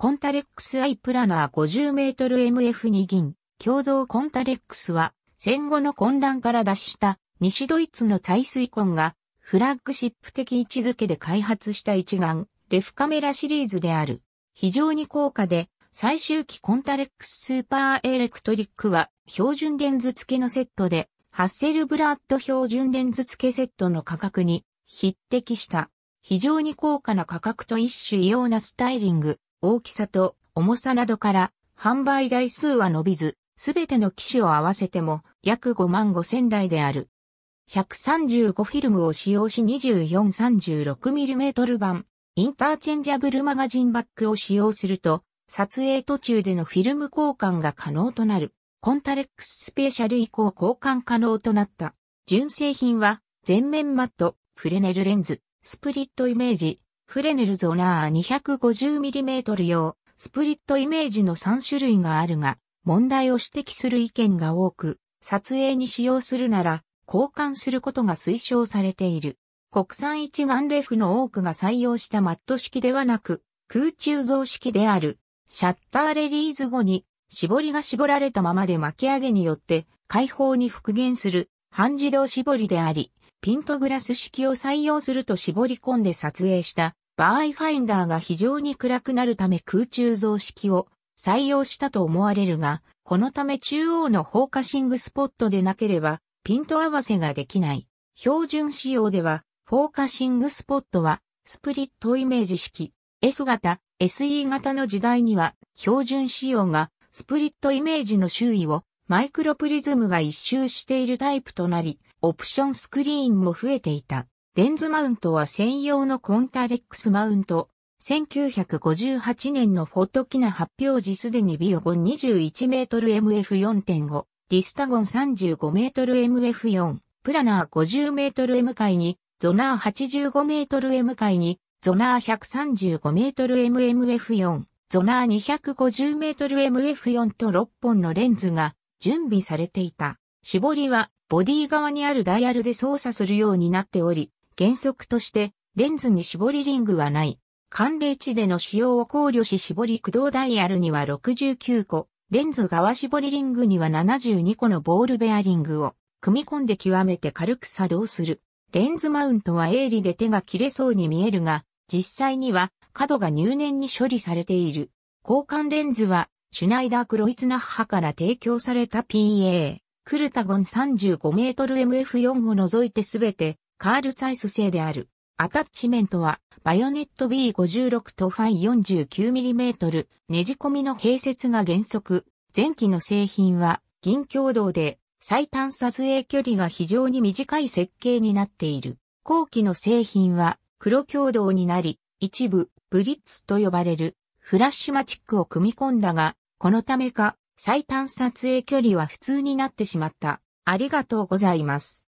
コンタレックスアイプラナー5 0ル m f 2銀、共同コンタレックスは、戦後の混乱から脱した西ドイツの耐水根が、フラッグシップ的位置づけで開発した一眼、レフカメラシリーズである。非常に高価で、最終期コンタレックススーパーエレクトリックは、標準レンズ付けのセットで、ハッセルブラッド標準レンズ付けセットの価格に匹敵した。非常に高価な価格と一種異様なスタイリング。大きさと重さなどから販売台数は伸びず、すべての機種を合わせても約5万5千台である。135フィルムを使用し 2436mm 版、インターチェンジャブルマガジンバッグを使用すると、撮影途中でのフィルム交換が可能となる。コンタレックススペシャル以降交換可能となった。純正品は、全面マット、フレネルレンズ、スプリットイメージ、フレネルゾナー 250mm 用、スプリットイメージの3種類があるが、問題を指摘する意見が多く、撮影に使用するなら、交換することが推奨されている。国産一眼レフの多くが採用したマット式ではなく、空中造式である。シャッターレリーズ後に、絞りが絞られたままで巻き上げによって、開放に復元する、半自動絞りであり、ピントグラス式を採用すると絞り込んで撮影した場合ファインダーが非常に暗くなるため空中増式を採用したと思われるが、このため中央のフォーカシングスポットでなければピント合わせができない。標準仕様ではフォーカシングスポットはスプリットイメージ式 S 型、SE 型の時代には標準仕様がスプリットイメージの周囲をマイクロプリズムが一周しているタイプとなり、オプションスクリーンも増えていた。レンズマウントは専用のコンタレックスマウント。1958年のフォトキナ発表時すでにビオゴン 21m MF4.5、ディスタゴン 35mMF4、プラナー 50mM 回に、ゾナー 85mM 回に、ゾナー 135mMF4、ゾナー 250mMF4 と6本のレンズが準備されていた。絞りはボディ側にあるダイヤルで操作するようになっており、原則としてレンズに絞りリングはない。寒冷地での使用を考慮し絞り駆動ダイヤルには69個、レンズ側絞りリングには72個のボールベアリングを組み込んで極めて軽く作動する。レンズマウントは鋭利で手が切れそうに見えるが、実際には角が入念に処理されている。交換レンズはシュナイダー・クロイツナッハから提供された PA。クルタゴン35メートル MF4 を除いてすべてカールツァイス製である。アタッチメントはバヨネット B56 とファイ 49mm ねじ込みの併設が原則。前期の製品は銀共同で最短撮影距離が非常に短い設計になっている。後期の製品は黒共同になり、一部ブリッツと呼ばれるフラッシュマチックを組み込んだが、このためか最短撮影距離は普通になってしまった。ありがとうございます。